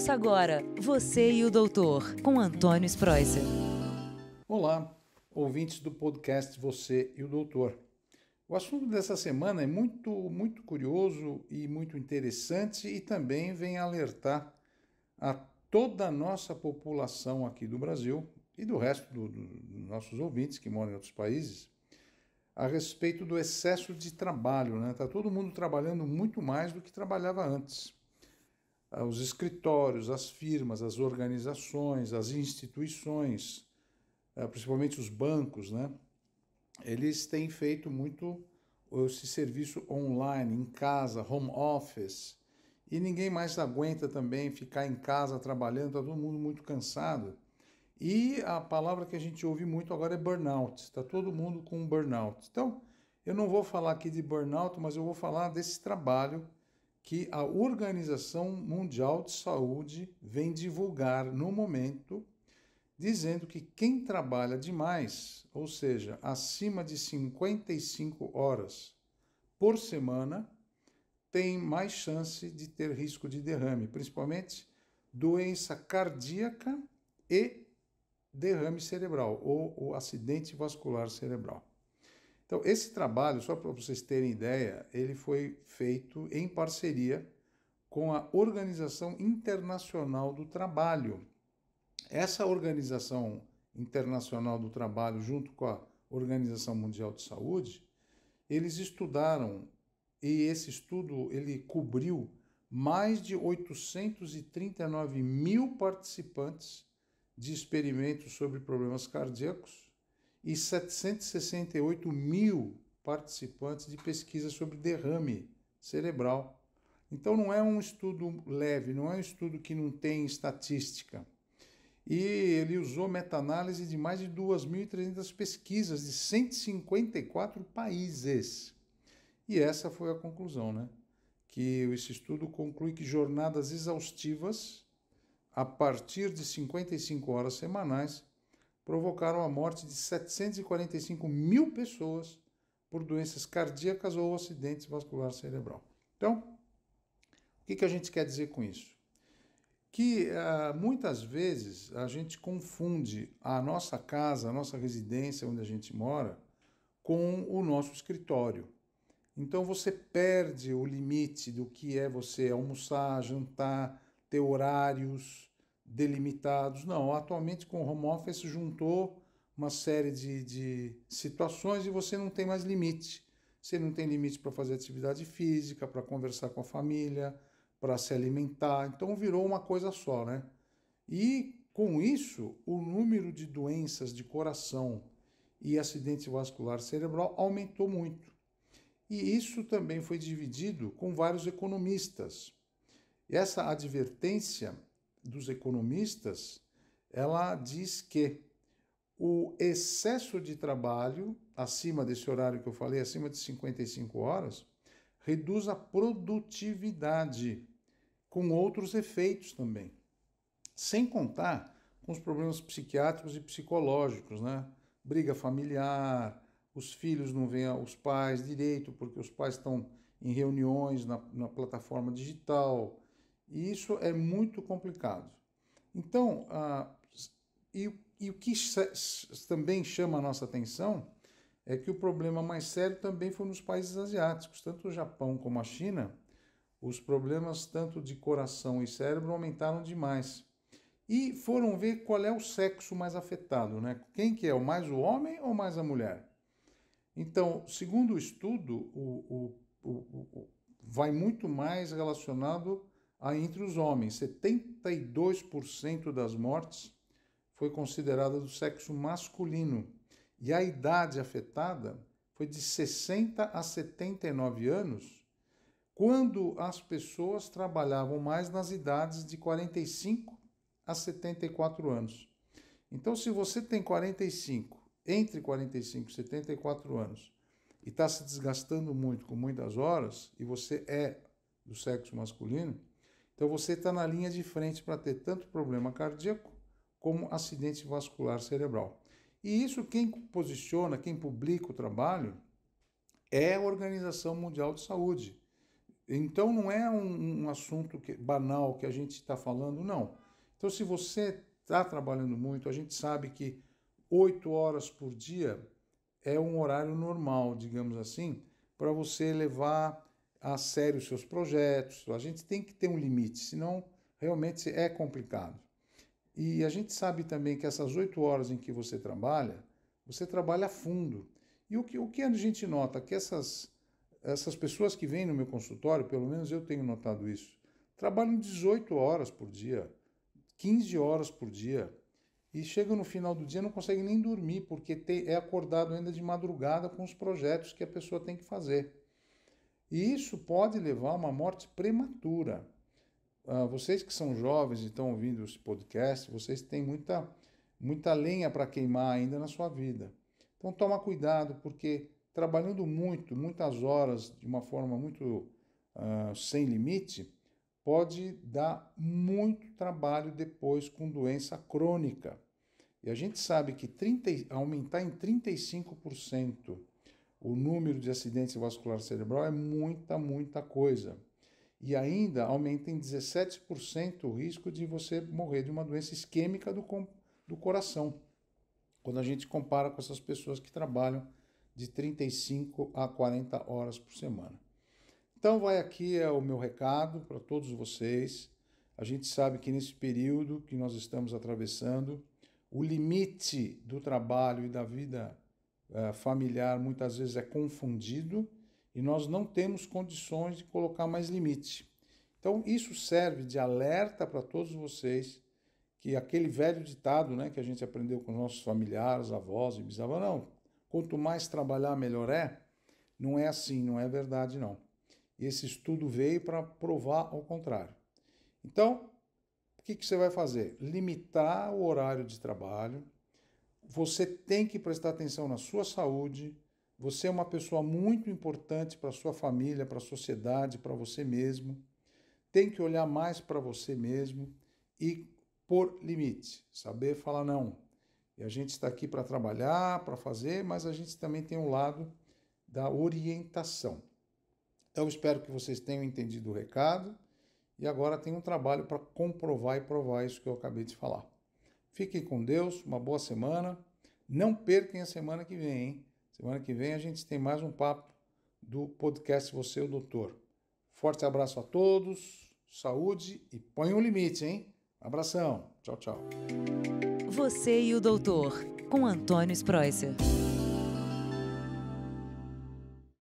Ouça agora Você e o Doutor, com Antônio Spreuser. Olá, ouvintes do podcast Você e o Doutor. O assunto dessa semana é muito, muito curioso e muito interessante e também vem alertar a toda a nossa população aqui do Brasil e do resto dos do, do nossos ouvintes que moram em outros países a respeito do excesso de trabalho. Está né? Tá todo mundo trabalhando muito mais do que trabalhava antes os escritórios, as firmas, as organizações, as instituições, eh, principalmente os bancos, né? Eles têm feito muito esse serviço online, em casa, home office. E ninguém mais aguenta também ficar em casa trabalhando, está todo mundo muito cansado. E a palavra que a gente ouve muito agora é burnout. Está todo mundo com burnout. Então, eu não vou falar aqui de burnout, mas eu vou falar desse trabalho que a Organização Mundial de Saúde vem divulgar no momento, dizendo que quem trabalha demais, ou seja, acima de 55 horas por semana, tem mais chance de ter risco de derrame, principalmente doença cardíaca e derrame cerebral ou, acidente vascular cerebral. Então, esse trabalho, só para vocês terem ideia, ele foi feito em parceria com a Organização Internacional do Trabalho. Essa Organização Internacional do Trabalho, junto com a Organização Mundial de Saúde, eles estudaram e esse estudo ele cobriu mais de 839 mil participantes de experimentos sobre problemas cardíacos e 768 mil participantes de pesquisa sobre derrame cerebral. Então não é um estudo leve, não é um estudo que não tem estatística. E ele usou meta-análise de mais de 2.300 pesquisas de 154 países. E essa foi a conclusão, né? Que esse estudo conclui que jornadas exaustivas, a partir de 55 horas semanais, provocaram a morte de 745 mil pessoas por doenças cardíacas ou acidentes vasculares cerebral. Então, o que, que a gente quer dizer com isso? Que uh, muitas vezes a gente confunde a nossa casa, a nossa residência onde a gente mora, com o nosso escritório. Então você perde o limite do que é você almoçar, jantar, ter horários, delimitados. Não, atualmente com o home office juntou uma série de, de situações e você não tem mais limite. Você não tem limite para fazer atividade física, para conversar com a família, para se alimentar. Então virou uma coisa só, né? E com isso, o número de doenças de coração e acidente vascular cerebral aumentou muito. E isso também foi dividido com vários economistas. Essa advertência dos economistas, ela diz que o excesso de trabalho, acima desse horário que eu falei, acima de 55 horas, reduz a produtividade, com outros efeitos também. Sem contar com os problemas psiquiátricos e psicológicos, né? Briga familiar, os filhos não veem os pais direito, porque os pais estão em reuniões na, na plataforma digital, e isso é muito complicado. Então, ah, e, e o que também chama a nossa atenção é que o problema mais sério também foi nos países asiáticos, tanto o Japão como a China. Os problemas tanto de coração e cérebro aumentaram demais. E foram ver qual é o sexo mais afetado, né? Quem que é, o mais o homem ou mais a mulher? Então, segundo o estudo, o, o, o, o vai muito mais relacionado entre os homens. 72% das mortes foi considerada do sexo masculino e a idade afetada foi de 60 a 79 anos, quando as pessoas trabalhavam mais nas idades de 45 a 74 anos. Então, se você tem 45, entre 45 e 74 anos, e está se desgastando muito com muitas horas, e você é do sexo masculino, então você está na linha de frente para ter tanto problema cardíaco como acidente vascular cerebral. E isso quem posiciona, quem publica o trabalho é a Organização Mundial de Saúde. Então não é um, um assunto que, banal que a gente está falando, não. Então se você está trabalhando muito, a gente sabe que oito horas por dia é um horário normal, digamos assim, para você levar a sério os seus projetos. A gente tem que ter um limite, senão realmente é complicado. E a gente sabe também que essas oito horas em que você trabalha, você trabalha a fundo. E o que, o que a gente nota? Que essas, essas pessoas que vêm no meu consultório, pelo menos eu tenho notado isso, trabalham 18 horas por dia, 15 horas por dia. E chegam no final do dia não conseguem nem dormir, porque é acordado ainda de madrugada com os projetos que a pessoa tem que fazer. E isso pode levar a uma morte prematura. Uh, vocês que são jovens e estão ouvindo esse podcast, vocês têm muita, muita lenha para queimar ainda na sua vida. Então toma cuidado, porque trabalhando muito, muitas horas, de uma forma muito uh, sem limite, pode dar muito trabalho depois com doença crônica. E a gente sabe que 30, aumentar em 35% o número de acidentes vasculares cerebral é muita, muita coisa. E ainda aumenta em 17% o risco de você morrer de uma doença isquêmica do, do coração, quando a gente compara com essas pessoas que trabalham de 35 a 40 horas por semana. Então, vai aqui é o meu recado para todos vocês. A gente sabe que nesse período que nós estamos atravessando, o limite do trabalho e da vida eh, familiar muitas vezes é confundido e nós não temos condições de colocar mais limite. Então, isso serve de alerta para todos vocês que aquele velho ditado né, que a gente aprendeu com nossos familiares, avós e bisavós, não, quanto mais trabalhar, melhor é. Não é assim, não é verdade, não. Esse estudo veio para provar o contrário. Então, o que, que você vai fazer? Limitar o horário de trabalho, você tem que prestar atenção na sua saúde. Você é uma pessoa muito importante para sua família, para a sociedade, para você mesmo. Tem que olhar mais para você mesmo e pôr limite, saber falar não. E a gente está aqui para trabalhar, para fazer, mas a gente também tem um lado da orientação. Então, espero que vocês tenham entendido o recado. E agora tem um trabalho para comprovar e provar isso que eu acabei de falar. Fiquem com Deus, uma boa semana. Não percam a semana que vem, hein? Semana que vem a gente tem mais um papo do podcast Você, o Doutor. Forte abraço a todos, saúde e põe um limite, hein? Abração, tchau, tchau. Você e o Doutor, com Antônio Spreuser.